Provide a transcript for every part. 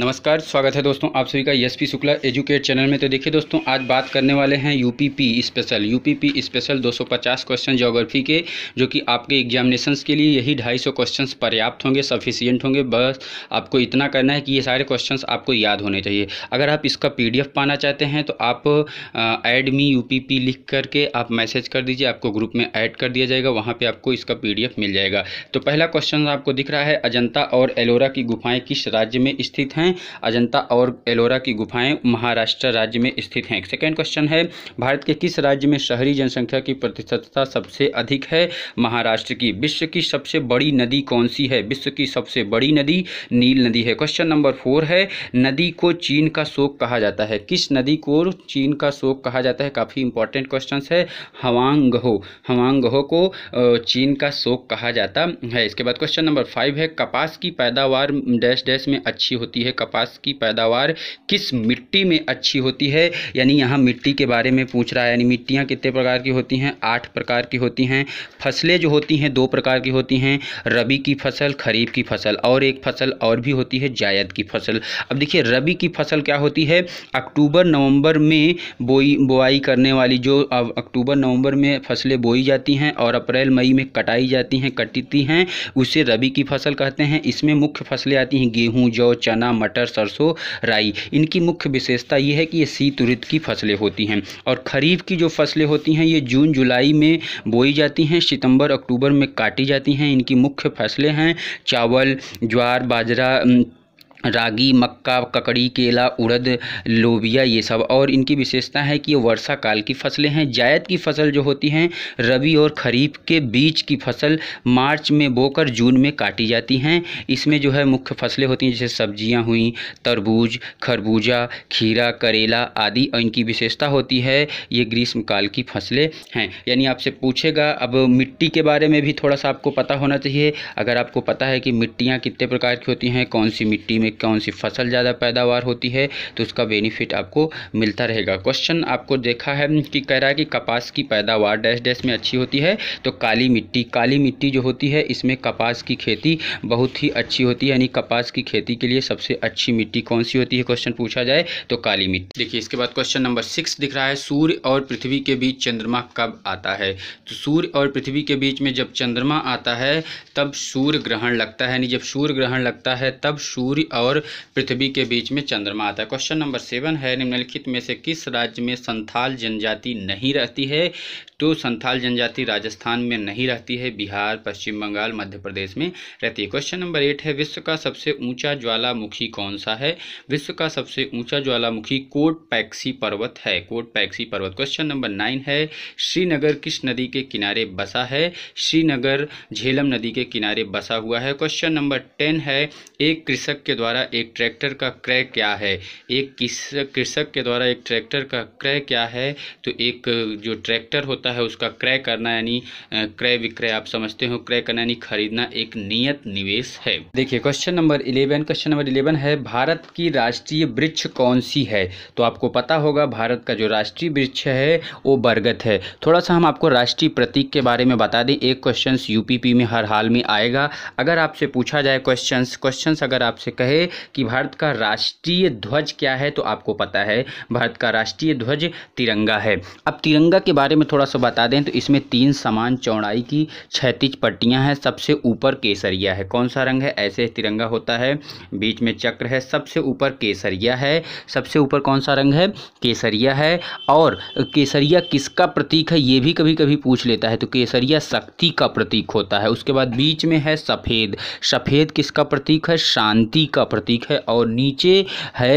नमस्कार स्वागत है दोस्तों आप सभी का पी शुक्ला एजुकेट चैनल में तो देखिए दोस्तों आज बात करने वाले हैं UPP special UPP special 250 question geography के जो कि आपके एग्जामिनेशंस के लिए यही 250 क्वेश्चंस पर्याप्त होंगे सफिशियंट होंगे बस आपको इतना करना है कि ये सारे क्वेश्चन आपको याद होने चाहिए अगर आप इसका पी पाना चाहते हैं तो आप एड मी यू लिख करके आप मैसेज कर दीजिए आपको ग्रुप में ऐड कर दिया जाएगा वहाँ पर आपको इसका पी मिल जाएगा तो पहला क्वेश्चन आपको दिख रहा है अजंता और एलोरा की गुफाएँ किस राज्य में स्थित हैं हैं अजंता और एलोरा की गुफाएं महाराष्ट्र राज्य में स्थित हैं सेकेंड क्वेश्चन है भारत के किस राज्य में शहरी जनसंख्या की प्रतिशतता सबसे अधिक है महाराष्ट्र की विश्व की सबसे बड़ी नदी कौन सी है विश्व की सबसे बड़ी नदी नील नदी है क्वेश्चन नंबर फोर है नदी को चीन का शोक कहा जाता है किस नदी को चीन का शोक कहा जाता है काफ़ी इंपॉर्टेंट क्वेश्चन है हवांगहो हवांगहो को चीन का शोक कहा जाता है इसके बाद क्वेश्चन नंबर फाइव है कपास की पैदावार डैश डैश में अच्छी होती है कपास की पैदावार किस मिट्टी में अच्छी होती है यानी यहाँ मिट्टी के बारे में पूछ रहा है यानी मिट्टियाँ कितने प्रकार की होती हैं आठ प्रकार की होती हैं फसलें जो होती हैं दो प्रकार की होती हैं रबी की फसल खरीफ की फसल और एक फसल और भी होती है जायद की फसल अब देखिए रबी की फसल क्या होती है अक्टूबर नवंबर में बोई बोआई करने वाली जो अक्टूबर नवंबर में फसलें बोई जाती हैं और अप्रैल मई में कटाई जाती हैं कटती हैं उसे रबी की फसल कहते हैं इसमें मुख्य फसलें आती हैं गेहूँ जौ चना मटर सरसों राई इनकी मुख्य विशेषता ये है कि ये शीत ऋतु की फसलें होती हैं और खरीफ की जो फसलें होती हैं ये जून जुलाई में बोई जाती हैं सितंबर अक्टूबर में काटी जाती हैं इनकी मुख्य फसलें हैं चावल ज्वार बाजरा रागी मक्का ककड़ी केला उड़द लोबिया ये सब और इनकी विशेषता है कि ये वर्षा काल की फसलें हैं जायद की फसल जो होती हैं रबी और खरीफ के बीच की फसल मार्च में बोकर जून में काटी जाती हैं इसमें जो है मुख्य फसलें होती हैं जैसे सब्जियां हुई तरबूज खरबूजा खीरा करेला आदि और इनकी विशेषता होती है ये ग्रीष्मकाल की फसलें हैं यानी आपसे पूछेगा अब मिट्टी के बारे में भी थोड़ा सा आपको पता होना चाहिए अगर आपको पता है कि मिट्टियाँ कितने प्रकार की होती हैं कौन सी मिट्टी में में कौन सी फसल ज़्यादा पैदावार होती है तो उसका बेनिफिट आपको मिलता रहेगा क्वेश्चन आपको देखा है कि कह रहा है कि कपास की पैदावार डैश डैश में अच्छी होती है तो काली मिट्टी काली मिट्टी जो होती है इसमें कपास की खेती बहुत ही अच्छी होती है यानी कपास की खेती के लिए सबसे अच्छी मिट्टी कौन सी होती है क्वेश्चन पूछा जाए तो काली मिट्टी देखिए इसके बाद क्वेश्चन नंबर सिक्स दिख रहा है सूर्य और पृथ्वी के बीच चंद्रमा कब आता है तो सूर्य और पृथ्वी के बीच में जब चंद्रमा आता है तब सूर्य ग्रहण लगता है यानी जब सूर्य ग्रहण लगता है तब सूर्य और पृथ्वी के बीच में चंद्रमा आता है क्वेश्चन नंबर सेवन है निम्नलिखित में से किस राज्य में संथाल जनजाति नहीं रहती है तो संथाल जनजाति राजस्थान में नहीं रहती है बिहार पश्चिम बंगाल मध्य प्रदेश में रहती है क्वेश्चन नंबर एट है विश्व का सबसे ऊंचा ज्वालामुखी कौन सा है विश्व का सबसे ऊंचा ज्वालामुखी कोट पैक्सी पर्वत है कोट पैक्सी पर्वत क्वेश्चन नंबर नाइन है श्रीनगर किस नदी के किनारे बसा है श्रीनगर झेलम नदी के किनारे बसा हुआ है क्वेश्चन नंबर टेन है एक कृषक के द्वारा द्वारा एक ट्रैक्टर का क्रय क्या है एक कृषक के द्वारा एक ट्रैक्टर का क्रय क्या है तो एक जो ट्रैक्टर होता है उसका क्रय करना यानी क्रय विक्रय आप समझते हो क्रय करना यानी खरीदना एक नियत निवेश है देखिए question number eleven question number eleven है भारत की राष्ट्रीय वृक्ष कौन सी है तो आपको पता होगा भारत का जो राष्ट्रीय वृक्ष है वो बरगद है थोड़ा सा हम आपको राष्ट्रीय प्रतीक के बारे में बता दें एक क्वेश्चन यूपीपी में हर हाल में आएगा अगर आपसे पूछा जाए क्वेश्चन क्वेश्चन अगर आपसे कहे है कि भारत का राष्ट्रीय ध्वज क्या है तो आपको पता है भारत का राष्ट्रीय ध्वज तिरंगा है अब तिरंगा के बारे में थोड़ा सा बता दें तो इसमें तीन समान चौड़ाई की क्षैतिज पट्टियाँ हैं सबसे ऊपर केसरिया है कौन सा रंग है ऐसे तिरंगा होता है बीच में चक्र है सबसे ऊपर केसरिया है सबसे ऊपर कौन सा रंग है केसरिया है और केसरिया किसका प्रतीक है ये भी कभी कभी पूछ लेता है तो केसरिया शक्ति का प्रतीक होता है उसके बाद बीच में है सफ़ेद सफ़ेद किसका प्रतीक है शांति का प्रतीक है और नीचे है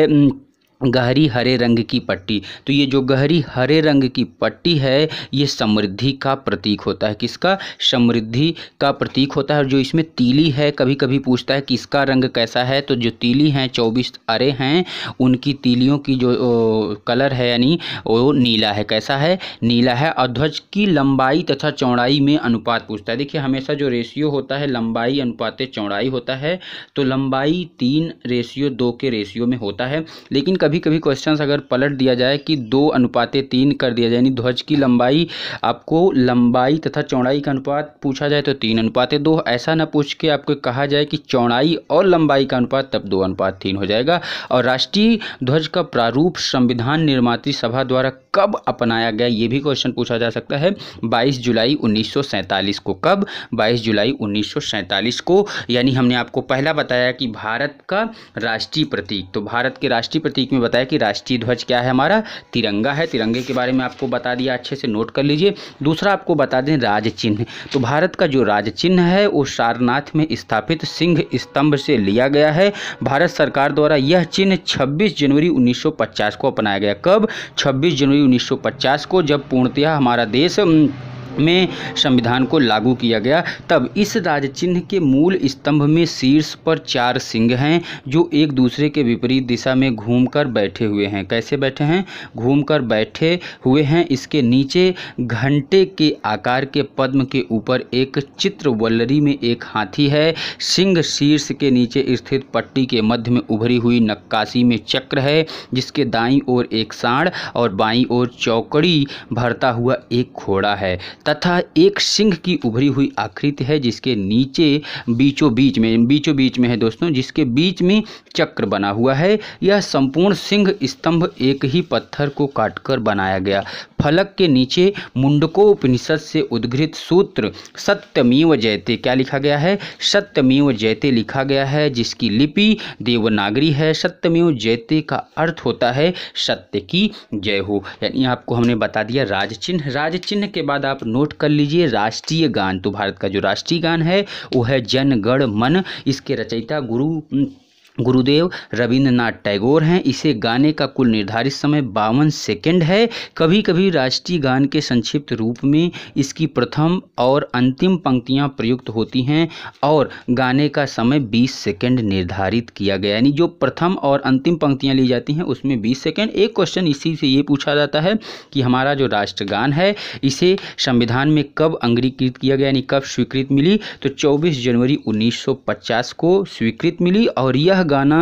गहरी हरे रंग की पट्टी तो ये जो गहरी हरे रंग की पट्टी है ये समृद्धि का प्रतीक होता है किसका समृद्धि का प्रतीक होता है और जो इसमें तीली है कभी कभी पूछता है कि इसका रंग कैसा है तो जो तीली हैं चौबीस अरे हैं उनकी तीलियों की जो ओ, कलर है यानी वो नीला है कैसा है नीला है और ध्वज की लंबाई तथा चौड़ाई में अनुपात पूछता है देखिए हमेशा जो रेशियो होता है लंबाई अनुपात चौड़ाई होता है तो लंबाई तीन रेशियो दो के रेशियो में होता है लेकिन कभी कभी कभी क्वेश्चन अगर पलट दिया जाए कि दो अनुपातें तीन कर दिया जाए यानी ध्वज की लंबाई आपको लंबाई तथा चौड़ाई का अनुपात पूछा जाए तो तीन अनुपातें दो ऐसा ना पूछ के आपको कहा जाए कि चौड़ाई और लंबाई का अनुपात तब दो अनुपात तीन हो जाएगा और राष्ट्रीय ध्वज का प्रारूप संविधान निर्माती सभा द्वारा कब अपनाया गया ये भी क्वेश्चन पूछा जा सकता है 22 जुलाई 1947 को कब 22 जुलाई 1947 को यानी हमने आपको पहला बताया कि भारत का राष्ट्रीय प्रतीक तो भारत के राष्ट्रीय प्रतीक में में बताया कि राष्ट्रीय ध्वज क्या है हमारा तिरंगा है तिरंगे के बारे में आपको बता दिया अच्छे से नोट कर लीजिए दूसरा आपको बता दें राज चिन्ह तो भारत का जो राज चिन्ह है वो सारनाथ में स्थापित सिंह स्तंभ से लिया गया है भारत सरकार द्वारा यह चिन्ह छब्बीस जनवरी उन्नीस को अपनाया गया कब छब्बीस जनवरी उन्नीस को जब पूर्णतया हमारा देश में संविधान को लागू किया गया तब इस राज चिन्ह के मूल स्तंभ में शीर्ष पर चार सिंह हैं जो एक दूसरे के विपरीत दिशा में घूमकर बैठे हुए हैं कैसे बैठे हैं घूमकर बैठे हुए हैं इसके नीचे घंटे के आकार के पद्म के ऊपर एक चित्र वल्लरी में एक हाथी है सिंह शीर्ष के नीचे स्थित पट्टी के मध्य में उभरी हुई नक्काशी में चक्र है जिसके दाई ओर एक साढ़ और बाई ओर चौकड़ी भरता हुआ एक घोड़ा है तथा एक सिंह की उभरी हुई आकृति है जिसके नीचे बीचों बीच में बीचों बीच में है दोस्तों जिसके बीच में चक्र बना हुआ है यह संपूर्ण सिंह स्तंभ एक ही पत्थर को काटकर बनाया गया फलक के नीचे मुंडको उपनिषद से उद्घृत सूत्र सत्यमेव जयते क्या लिखा गया है सत्यमेव जयते लिखा गया है जिसकी लिपि देवनागरी है सत्यमेव जयते का अर्थ होता है सत्य की जय हो यानी आपको हमने बता दिया राज चिन्ह राज चिन्ह के बाद आप नोट कर लीजिए राष्ट्रीय गान तो भारत का जो राष्ट्रीय गान है वो है जनगण मन इसके रचयिता गुरु गुरुदेव रविन्द्रनाथ टैगोर हैं इसे गाने का कुल निर्धारित समय बावन सेकंड है कभी कभी राष्ट्रीय गान के संक्षिप्त रूप में इसकी प्रथम और अंतिम पंक्तियां प्रयुक्त होती हैं और गाने का समय 20 सेकंड निर्धारित किया गया यानी जो प्रथम और अंतिम पंक्तियां ली जाती हैं उसमें 20 सेकंड एक क्वेश्चन इसी से ये पूछा जाता है कि हमारा जो राष्ट्रगान है इसे संविधान में कब अंगीकृत किया गया यानी कब स्वीकृत मिली तो चौबीस जनवरी उन्नीस को स्वीकृत मिली और यह गाना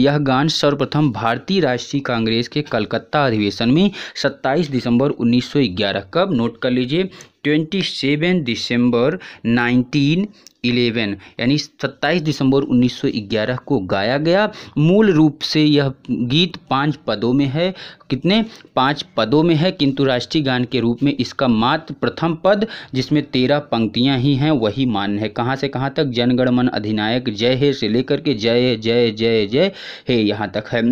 यह गान सर्वप्रथम भारतीय राष्ट्रीय कांग्रेस के कलकत्ता अधिवेशन में 27 दिसंबर 1911 कब नोट कर लीजिए twenty seven December nineteen eleven यानी सत्ताईस दिसंबर 1911 को गाया गया मूल रूप से यह गीत पांच पदों में है कितने पांच पदों में है किंतु राष्ट्रीय गान के रूप में इसका मात्र प्रथम पद जिसमें तेरह पंक्तियां ही हैं वही मान्य है कहां से कहां तक जनगणमन अधिनायक जय हे से लेकर के जय जय जय जय हे यहां तक है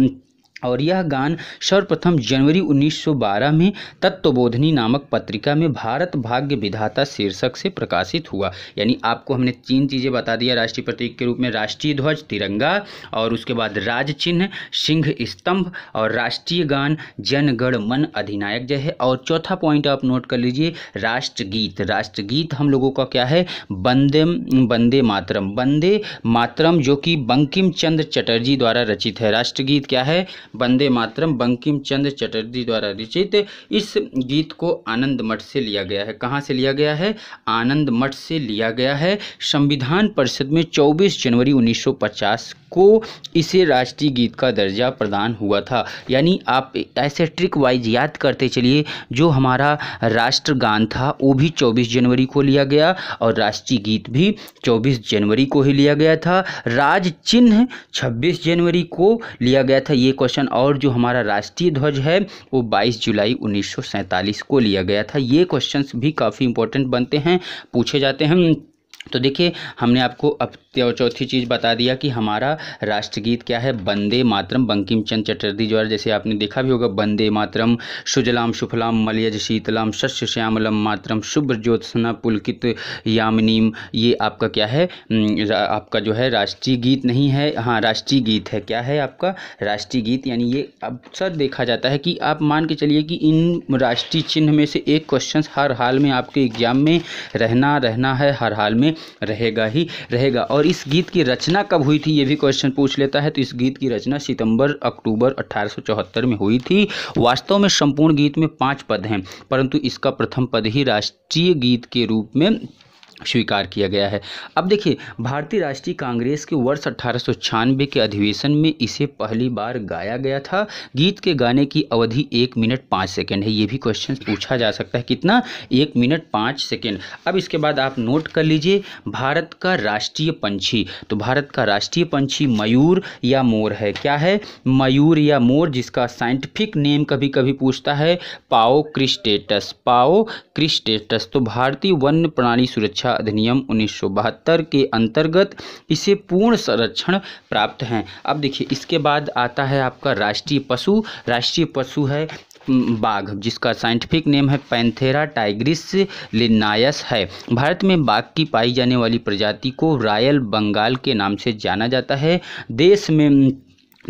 और यह गान सर्वप्रथम जनवरी 1912 में तत्वबोधनी नामक पत्रिका में भारत भाग्य विधाता शीर्षक से प्रकाशित हुआ यानी आपको हमने तीन चीज़ें बता दिया राष्ट्रीय प्रतीक के रूप में राष्ट्रीय ध्वज तिरंगा और उसके बाद राज चिन्ह सिंह स्तंभ और राष्ट्रीय गान जनगण मन अधिनायक जय है और चौथा पॉइंट आप नोट कर लीजिए राष्ट्रगीत राष्ट्रगीत हम लोगों का क्या है बंदे बंदे मातरम बंदे मातरम जो कि बंकिम चंद्र चटर्जी द्वारा रचित है राष्ट्रगीत क्या है वंदे मातरम बंकिम चंद्र चटर्जी द्वारा रचित इस गीत को आनंद मठ से लिया गया है कहाँ से लिया गया है आनंद मठ से लिया गया है संविधान परिषद में 24 जनवरी 1950 को इसे राष्ट्रीय गीत का दर्जा प्रदान हुआ था यानी आप ऐसे ट्रिक वाइज याद करते चलिए जो हमारा राष्ट्रगान था वो भी चौबीस जनवरी को लिया गया और राष्ट्रीय गीत भी चौबीस जनवरी को ही लिया गया था राज चिन्ह छब्बीस जनवरी को लिया गया था ये क्वेश्चन ऑप्शन और जो हमारा राष्ट्रीय ध्वज है वो 22 जुलाई उन्नीस को लिया गया था ये क्वेश्चंस भी काफ़ी इंपॉर्टेंट बनते हैं पूछे जाते हैं तो देखिए हमने आपको अब चौथी चीज़ बता दिया कि हमारा राष्ट्रगीत क्या है बंदे मातरम बंकिम चंद चटर्जी द्वारा जैसे आपने देखा भी होगा बंदे मातरम सुजलाम शुफलाम मलयज शीतलाम शस्य श्यामलम मातरम शुभ्र ज्योत्सना पुलकित यामिनीम ये आपका क्या है आपका जो है राष्ट्रीय गीत नहीं है हाँ राष्ट्रीय गीत है क्या है आपका राष्ट्रीय गीत यानी ये अक्सर देखा जाता है कि आप मान के चलिए कि इन राष्ट्रीय चिन्ह में से एक क्वेश्चन हर हाल में आपके एग्जाम में रहना रहना है हर हाल में रहेगा ही रहेगा और इस गीत की रचना कब हुई थी ये भी क्वेश्चन पूछ लेता है तो इस गीत की रचना सितंबर अक्टूबर अठारह में हुई थी वास्तव में संपूर्ण गीत में पाँच पद हैं परंतु इसका प्रथम पद ही राष्ट्रीय गीत के रूप में स्वीकार किया गया है अब देखिए भारतीय राष्ट्रीय कांग्रेस के वर्ष अठारह के अधिवेशन में इसे पहली बार गाया गया था गीत के गाने की अवधि एक मिनट पाँच सेकेंड है ये भी क्वेश्चन पूछा जा सकता है कितना एक मिनट पाँच सेकेंड अब इसके बाद आप नोट कर लीजिए भारत का राष्ट्रीय पंछी तो भारत का राष्ट्रीय पंछी मयूर या मोर है क्या है मयूर या मोर जिसका साइंटिफिक नेम कभी कभी पूछता है पाओ क्रिस्टेटस पाओ क्रिस्टेटस तो भारतीय वन्य प्राणी सुरक्षा सुरक्षा अधिनियम उन्नीस के अंतर्गत इसे पूर्ण संरक्षण प्राप्त हैं अब देखिए इसके बाद आता है आपका राष्ट्रीय पशु राष्ट्रीय पशु है बाघ जिसका साइंटिफिक नेम है पैंथेरा टाइग्रिस लिनायस है भारत में बाघ की पाई जाने वाली प्रजाति को रॉयल बंगाल के नाम से जाना जाता है देश में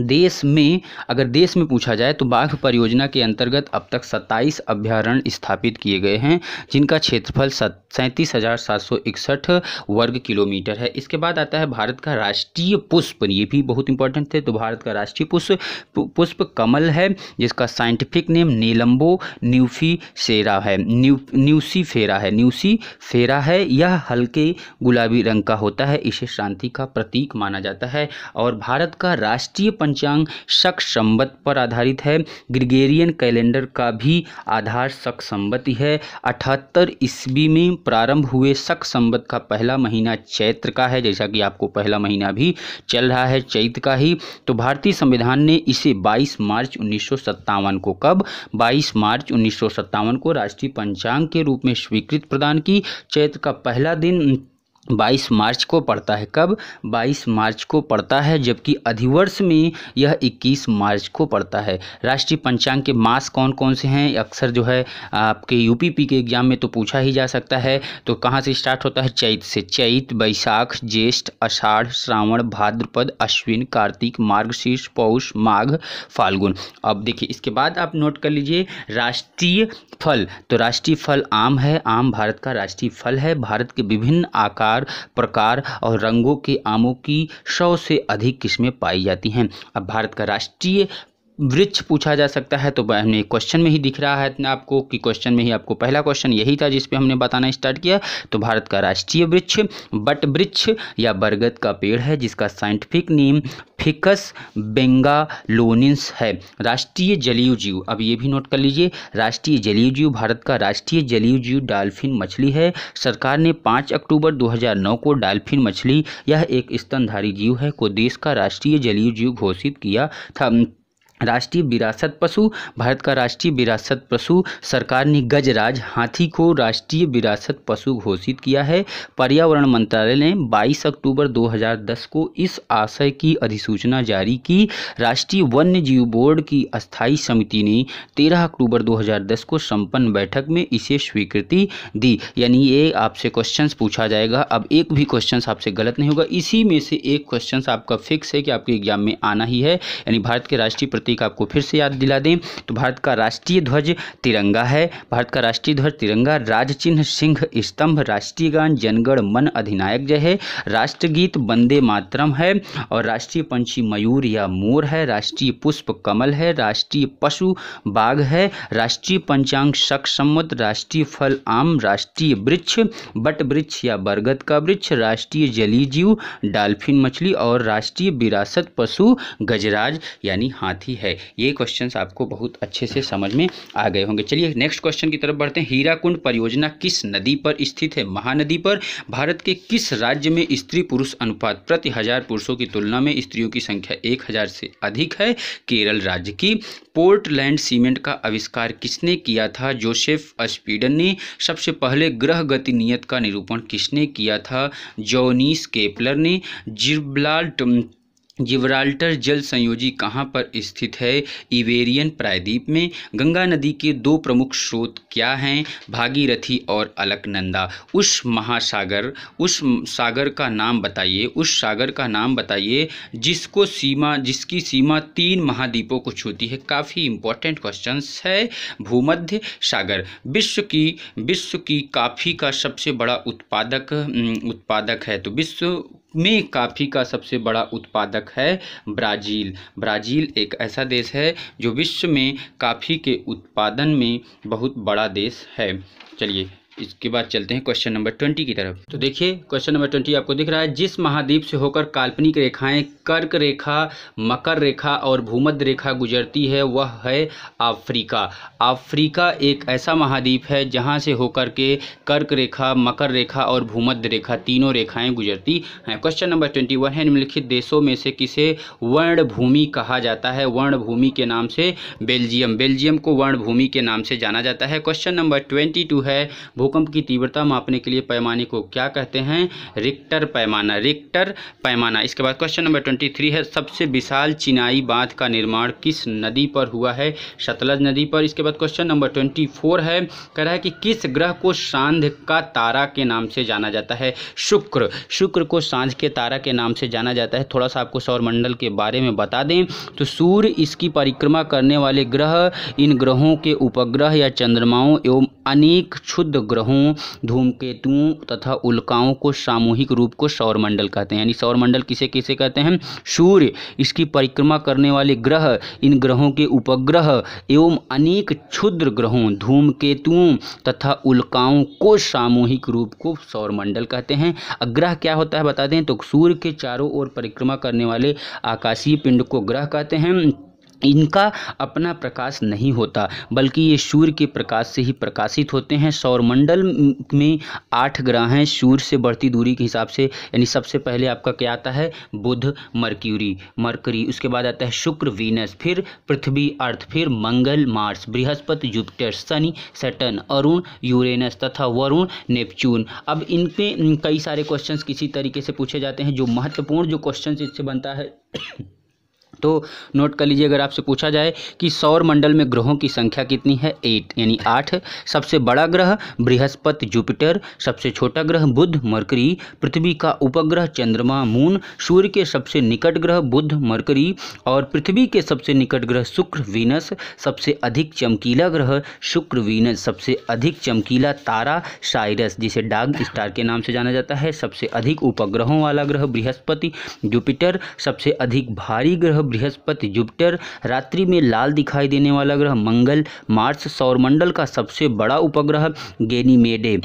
देश में अगर देश में पूछा जाए तो बाघ परियोजना के अंतर्गत अब तक 27 अभ्यारण्य स्थापित किए गए हैं जिनका क्षेत्रफल सैंतीस हज़ार सात सौ इकसठ वर्ग किलोमीटर है इसके बाद आता है भारत का राष्ट्रीय पुष्प ये भी बहुत इंपॉर्टेंट है तो भारत का राष्ट्रीय पुष्प पुष्प कमल है जिसका साइंटिफिक नेम नीलम्बो न्यूफी सेरा है न्यू न्यूसी फेरा है न्यूसी फेरा है यह हल्के गुलाबी रंग का होता है इसे शांति का प्रतीक माना जाता है और भारत का राष्ट्रीय पंचांग शक संबत पर आधारित है ग्रिगेरियन कैलेंडर का भी आधार शक संबत है अठहत्तर ईस्वी में प्रारंभ हुए शक संबत का पहला महीना चैत्र का है जैसा कि आपको पहला महीना भी चल रहा है चैत्र का ही तो भारतीय संविधान ने इसे 22 मार्च उन्नीस को कब 22 मार्च उन्नीस को राष्ट्रीय पंचांग के रूप में स्वीकृत प्रदान की चैत्र का पहला दिन बाईस मार्च को पड़ता है कब बाईस मार्च को पड़ता है जबकि अधिवर्ष में यह इक्कीस मार्च को पड़ता है राष्ट्रीय पंचांग के मास कौन कौन से हैं अक्सर जो है आपके यूपीपी के एग्जाम में तो पूछा ही जा सकता है तो कहाँ से स्टार्ट होता है चैत से चैत बैसाख ज्येष्ठ अषाढ़ श्रावण भाद्रपद अश्विन कार्तिक मार्गशीर्ष पौष माघ फाल्गुन अब देखिए इसके बाद आप नोट कर लीजिए राष्ट्रीय फल तो राष्ट्रीय फल आम है आम भारत का राष्ट्रीय फल है भारत के विभिन्न आकार आकार प्रकार और रंगों के आमों की सौ से अधिक किस्में पाई जाती हैं अब भारत का राष्ट्रीय वृक्ष पूछा जा सकता है तो हमने क्वेश्चन में ही दिख रहा है आपको कि क्वेश्चन में ही आपको पहला क्वेश्चन यही था जिसपे हमने बताना स्टार्ट किया तो भारत का राष्ट्रीय वृक्ष बट वृक्ष या बरगद का पेड़ है जिसका साइंटिफिक नेम फिकस बेंगालोनिस है राष्ट्रीय जलीय जीव अब ये भी नोट कर लीजिए राष्ट्रीय जलीय जीव भारत का राष्ट्रीय जलीय जीव डाल्फिन मछली है सरकार ने पाँच अक्टूबर दो को डाल्फिन मछली यह एक स्तनधारी जीव है को देश का राष्ट्रीय जलीय जीव घोषित किया था राष्ट्रीय विरासत पशु भारत का राष्ट्रीय विरासत पशु सरकार ने गजराज हाथी को राष्ट्रीय विरासत पशु घोषित किया है पर्यावरण मंत्रालय ने 22 अक्टूबर 2010 को इस आशय की अधिसूचना जारी की राष्ट्रीय वन्य जीव बोर्ड की अस्थायी समिति ने 13 अक्टूबर 2010 को संपन्न बैठक में इसे स्वीकृति दी यानी ये आपसे क्वेश्चन पूछा जाएगा अब एक भी क्वेश्चन आपसे गलत नहीं होगा इसी में से एक क्वेश्चन आपका फिक्स है कि आपके एग्जाम में आना ही है यानी भारत के राष्ट्रीय प्रतीक आपको फिर से याद दिला दें तो भारत का राष्ट्रीय ध्वज तिरंगा है भारत का राष्ट्रीय ध्वज तिरंगा राज चिन्ह सिंह स्तंभ राष्ट्रीय गान जनगण मन अधिनायक जय है राष्ट्रगीत वंदे मातरम है और राष्ट्रीय पंछी मयूर या मोर है राष्ट्रीय पुष्प कमल है राष्ट्रीय पशु बाघ है राष्ट्रीय पंचांग शक सम्मत राष्ट्रीय फल आम राष्ट्रीय वृक्ष बट वृक्ष या बरगद का वृक्ष राष्ट्रीय जलीय जीव डाल्फिन मछली और राष्ट्रीय विरासत पशु गजराज यानी हाथी ही है ये क्वेश्चन आपको बहुत अच्छे से समझ में आ गए होंगे चलिए नेक्स्ट क्वेश्चन की तरफ बढ़ते हैं हीराकुंड परियोजना किस नदी पर स्थित है महानदी पर भारत के किस राज्य में स्त्री पुरुष अनुपात प्रति हजार पुरुषों की तुलना में स्त्रियों की संख्या एक हजार से अधिक है केरल राज्य की पोर्टलैंड सीमेंट का आविष्कार किसने किया था जोसेफ अस्पीडन ने सबसे पहले ग्रह गति नियत का निरूपण किसने किया था जोनीस केपलर ने जिब्लाल्ट जिब्राल्टर जल संयोजी कहाँ पर स्थित है इवेरियन प्रायद्वीप में गंगा नदी के दो प्रमुख स्रोत क्या हैं भागीरथी और अलकनंदा उस महासागर उस सागर का नाम बताइए उस सागर का नाम बताइए जिसको सीमा जिसकी सीमा तीन महाद्वीपों को छूती है काफ़ी इंपॉर्टेंट क्वेश्चन है भूमध्य सागर विश्व की विश्व की काफ़ी का सबसे बड़ा उत्पादक उत्पादक है तो विश्व में काफ़ी का सबसे बड़ा उत्पादक है ब्राज़ील ब्राज़ील एक ऐसा देश है जो विश्व में काफ़ी के उत्पादन में बहुत बड़ा देश है चलिए इसके बाद चलते हैं क्वेश्चन नंबर ट्वेंटी की तरफ तो देखिए क्वेश्चन नंबर ट्वेंटी आपको दिख रहा है जिस महाद्वीप से होकर काल्पनिक रेखाएं कर्क रेखा मकर रेखा और भूमध्य रेखा गुजरती है वह है अफ्रीका अफ्रीका एक ऐसा महाद्वीप है जहाँ से होकर के कर्क रेखा मकर रेखा और भूमध्य रेखा तीनों रेखाएं गुजरती हैं क्वेश्चन नंबर ट्वेंटी वन है निम्नलिखित देशों में से किसे वर्ण भूमि कहा जाता है वर्ण भूमि के नाम से बेल्जियम बेल्जियम को वर्ण भूमि के नाम से जाना जाता है क्वेश्चन नंबर ट्वेंटी टू है भूकंप की तीव्रता मापने के लिए पैमाने को क्या कहते हैं रिक्टर पैमाना रिक्टर पैमाना इसके बाद क्वेश्चन नंबर थ्री है सबसे विशाल चिनाई बांध का निर्माण किस नदी पर हुआ है सतलज नदी पर इसके बाद क्वेश्चन नंबर 24 है कह रहा है कि किस ग्रह को सांध का तारा के नाम से जाना जाता है शुक्र शुक्र को सांझ के तारा के नाम से जाना जाता है थोड़ा सा आपको सौरमंडल के बारे में बता दें तो सूर्य इसकी परिक्रमा करने वाले ग्रह इन ग्रहों के उपग्रह या चंद्रमाओं एवं अनेक क्षुद्ध ग्रहों धूमकेतुओं तथा उल्काओं को सामूहिक रूप को सौरमंडल कहते हैं यानी सौरमंडल किसे किसे कहते हैं सूर्य इसकी परिक्रमा करने वाले ग्रह इन ग्रहों के उपग्रह एवं अनेक क्षुद्र ग्रहों धूमकेतुओं तथा उल्काओं को सामूहिक रूप को सौरमंडल कहते हैं ग्रह क्या होता है बता दें तो सूर्य के चारों ओर परिक्रमा करने वाले आकाशीय पिंड को ग्रह कहते हैं इनका अपना प्रकाश नहीं होता बल्कि ये सूर्य के प्रकाश से ही प्रकाशित होते हैं सौरमंडल में आठ ग्रह हैं सूर्य से बढ़ती दूरी के हिसाब से यानी सबसे पहले आपका क्या आता है बुध मर्क्यूरी मर्करी उसके बाद आता है शुक्र वीनस फिर पृथ्वी अर्थ फिर मंगल मार्स बृहस्पति जुपिटर शनि सेटन अरुण यूरेनस तथा वरुण नेपच्चून अब पर कई सारे क्वेश्चन किसी तरीके से पूछे जाते हैं जो महत्वपूर्ण जो क्वेश्चन इससे बनता है तो नोट कर लीजिए अगर आपसे पूछा जाए कि सौर मंडल में ग्रहों की संख्या कितनी है एट यानी आठ सबसे बड़ा ग्रह बृहस्पति जुपिटर सबसे छोटा ग्रह बुध मरकरी पृथ्वी का उपग्रह चंद्रमा मून सूर्य के सबसे निकट ग्रह बुध मरकरी और पृथ्वी के सबसे निकट ग्रह शुक्र वीनस सबसे अधिक चमकीला ग्रह शुक्र वीनस सबसे अधिक चमकीला तारा साइरस जिसे डार्क स्टार के नाम से जाना जाता है सबसे अधिक उपग्रहों वाला ग्रह बृहस्पति जुपिटर सबसे अधिक भारी ग्रह बृहस्पति जुपिटर रात्रि में लाल दिखाई देने वाला ग्रह मंगल मार्स सौरमंडल का सबसे बड़ा उपग्रह गेनीमेडे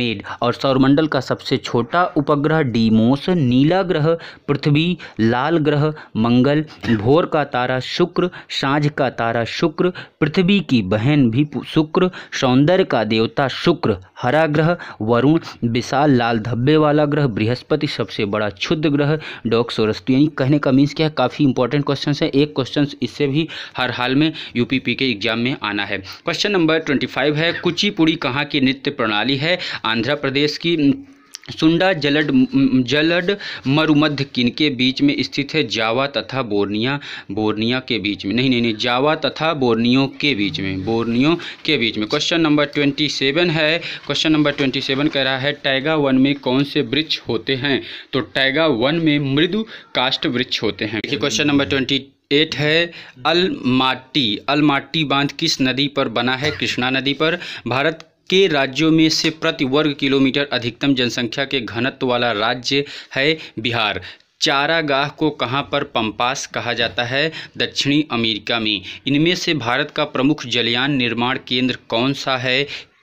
मेड और सौरमंडल का सबसे छोटा उपग्रह डीमोस नीला ग्रह पृथ्वी लाल ग्रह मंगल भोर का तारा शुक्र सांझ का तारा शुक्र पृथ्वी की बहन भी शुक्र सौंदर्य का देवता शुक्र हरा ग्रह वरुण विशाल लाल धब्बे वाला ग्रह बृहस्पति सबसे बड़ा क्षुद्र ग्रह डॉक्सोरस्तु तो यानी कहने का मीन्स क्या है काफ़ी इंपॉर्टेंट क्वेश्चन है एक क्वेश्चन इससे भी हर हाल में यूपीपी के एग्जाम में आना है क्वेश्चन नंबर ट्वेंटी फाइव है कुचिपुड़ी कहाँ की नृत्य प्रणाली है आंध्र प्रदेश की सुंडा जलड जलड मरुमध्य के बीच में स्थित है जावा तथा बोर्निया बोर्निया के बीच में नहीं नहीं नहीं जावा तथा बोर्नियो के बीच में बोर्नियो के बीच में क्वेश्चन नंबर ट्वेंटी सेवन है क्वेश्चन नंबर ट्वेंटी सेवन कह रहा है टैगा वन में कौन से वृक्ष होते हैं तो टैगा वन में मृदु काष्ट वृक्ष होते हैं देखिए क्वेश्चन नंबर ट्वेंटी एट है अलमाटी अलमाटी बांध किस नदी पर बना है कृष्णा नदी पर भारत के राज्यों में से प्रति वर्ग किलोमीटर अधिकतम जनसंख्या के घनत्व वाला राज्य है बिहार चारागाह को कहाँ पर पंपास कहा जाता है दक्षिणी अमेरिका में इनमें से भारत का प्रमुख जलयान निर्माण केंद्र कौन सा है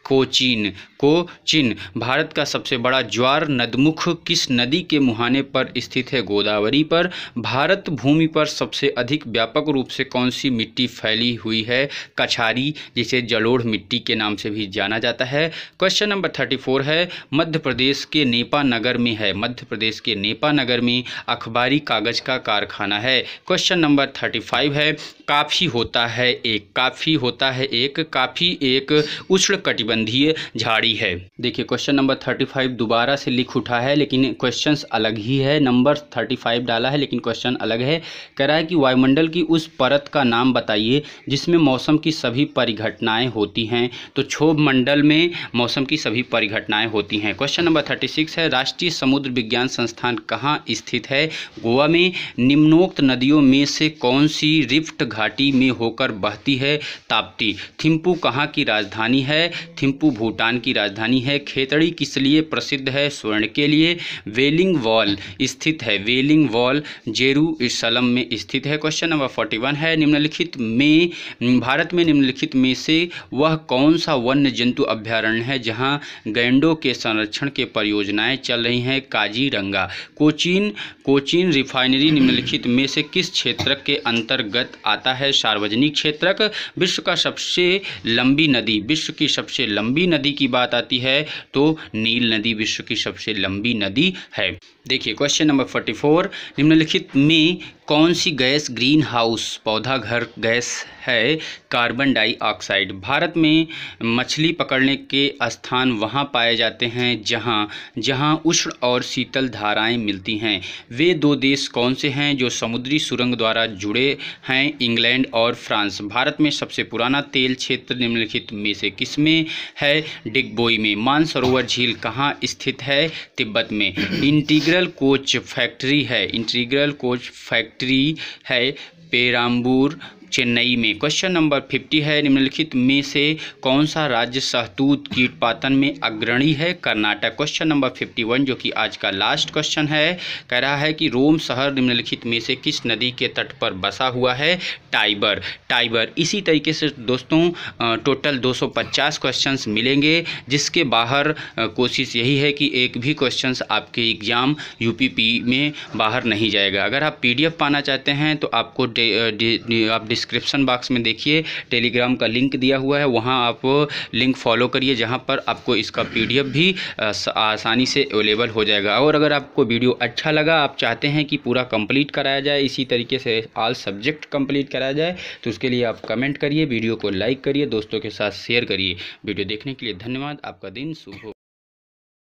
कोचीन कोचीन भारत का सबसे बड़ा ज्वार नदमुख किस नदी के मुहाने पर स्थित है गोदावरी पर भारत भूमि पर सबसे अधिक व्यापक रूप से कौन सी मिट्टी फैली हुई है कछारी जिसे जलोढ़ मिट्टी के नाम से भी जाना जाता है क्वेश्चन नंबर थर्टी फोर है मध्य प्रदेश के नेपा नगर में है मध्य प्रदेश के नेपा नगर में अखबारी कागज का कारखाना है क्वेश्चन नंबर थर्टी फाइव है काफ़ी होता है एक काफ़ी होता है एक काफ़ी एक उष्ण कटिबंधीय झाड़ी है देखिए क्वेश्चन नंबर थर्टी फाइव दोबारा से लिख उठा है लेकिन क्वेश्चन अलग ही है नंबर थर्टी फाइव डाला है लेकिन क्वेश्चन अलग है कह रहा है कि वायुमंडल की उस परत का नाम बताइए जिसमें मौसम की सभी परिघटनाएँ होती हैं तो क्षोभ मंडल में मौसम की सभी परिघटनाएँ होती हैं क्वेश्चन नंबर थर्टी सिक्स है राष्ट्रीय समुद्र विज्ञान संस्थान कहाँ स्थित है गोवा में निम्नोक्त नदियों में से कौन सी रिफ्ट घाटी में होकर बहती है ताप्ती थिम्पू कहाँ की राजधानी है थिम्पू भूटान की राजधानी है खेतड़ी किस लिए प्रसिद्ध है स्वर्ण के लिए वेलिंग वॉल स्थित है वेलिंग वॉल इसलम में स्थित है क्वेश्चन नंबर फोर्टी वन है निम्नलिखित में भारत में निम्नलिखित में से वह कौन सा वन्य जंतु अभ्यारण्य है जहाँ गैंडों के संरक्षण के परियोजनाएं चल रही हैं काजीरंगा कोचीन कोचीन रिफाइनरी निम्नलिखित में से किस क्षेत्र के अंतर्गत आता जाता है सार्वजनिक क्षेत्रक विश्व का सबसे लंबी नदी विश्व की सबसे लंबी नदी की बात आती है तो नील नदी विश्व की सबसे लंबी नदी है देखिए क्वेश्चन नंबर फोर्टी फोर निम्नलिखित में कौन सी गैस ग्रीन हाउस पौधा घर गैस है कार्बन डाइऑक्साइड भारत में मछली पकड़ने के स्थान वहाँ पाए जाते हैं जहाँ जहाँ उष्ण और शीतल धाराएं मिलती हैं वे दो देश कौन से हैं जो समुद्री सुरंग द्वारा जुड़े हैं इंग्लैंड और फ्रांस भारत में सबसे पुराना तेल क्षेत्र निम्नलिखित में से किसमें है डिगबोई में मानसरोवर झील कहाँ स्थित है तिब्बत में इंटीग्रल कोच फैक्ट्री है इंटीग्रल कोच फैक्ट्री है पेराम्बूर चेन्नई में क्वेश्चन नंबर फिफ्टी है निम्नलिखित में से कौन सा राज्य सहतूत कीट पातन में अग्रणी है Karnataka question number fifty one जो कि आज का लास्ट क्वेश्चन है कह रहा है कि रोम शहर निम्नलिखित में से किस नदी के तट पर बसा हुआ है टाइबर टाइबर इसी तरीके से दोस्तों टोटल पचास क्वेश्चंस मिलेंगे जिसके बाहर कोशिश यही है कि एक भी क्वेश्चन आपके एग्ज़ाम पी में बाहर नहीं जाएगा अगर आप एफ पाना चाहते हैं तो आपको डे, डे, डे, आप डिस्क्रिप्शन बॉक्स में देखिए टेलीग्राम का लिंक दिया हुआ है वहाँ आप लिंक फॉलो करिए जहाँ पर आपको इसका पीडीएफ भी आसानी से अवेलेबल हो जाएगा और अगर आपको वीडियो अच्छा लगा आप चाहते हैं कि पूरा कंप्लीट कराया जाए इसी तरीके से ऑल सब्जेक्ट कंप्लीट कराया जाए तो उसके लिए आप कमेंट करिए वीडियो को लाइक करिए दोस्तों के साथ शेयर करिए वीडियो देखने के लिए धन्यवाद आपका दिन शुभ हो